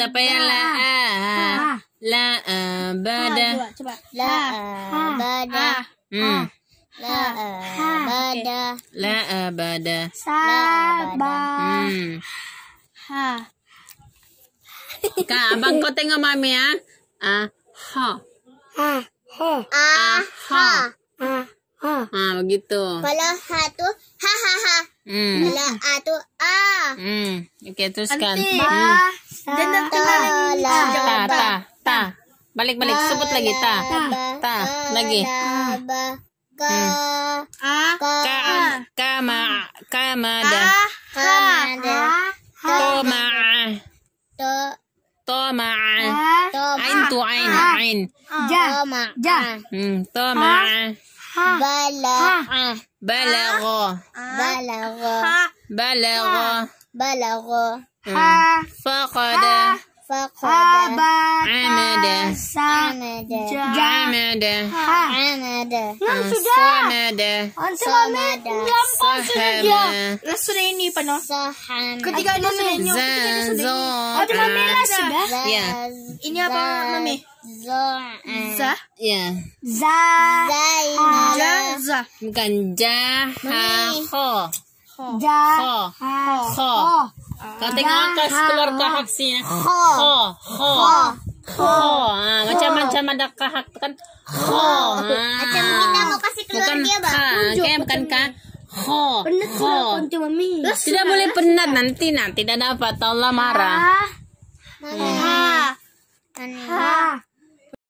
Siapa yang ah, ah. ah, la a? La abada. Coba. La abada. Hmm. La bada La abada. Sabah. Hmm. Ha. Kak, abang kau tengok mami ya. Ah, ha. Ha. Ha. Ah, ha. Ah, ha. Ah, begitu. Kalau ha tu ha ha ha. Hmm. Kalau a tu a. Hmm. Okey, teruskan. Nanti. Hmm ta ta balik balik sebut lagi ta ta lagi hmm. ka ka kama kamada kamada toma to toma ain tu ain ain ja ja hmm, toma bala balago balago balago balago فقد فقد Ketika ada sudah Ketika merah sudah. Ah. Ya. Ini apa mami? Za. Ya. Za. Za. Bukan jah. Ho. Jah. Ho. Ho. Kau tengok atas keluar ke haksinya. Ho. Ho. Ho. Kho, ah, macam macam ada kahak kan. Ko. Macam ah. kita mau kasih keluar bukan dia, Bang. kau. Kau, bukan kah? Ho. Penat ho. Tidak boleh penat nanti nanti tidak dapat Allah marah. Ha. Eh. Ha. Ha.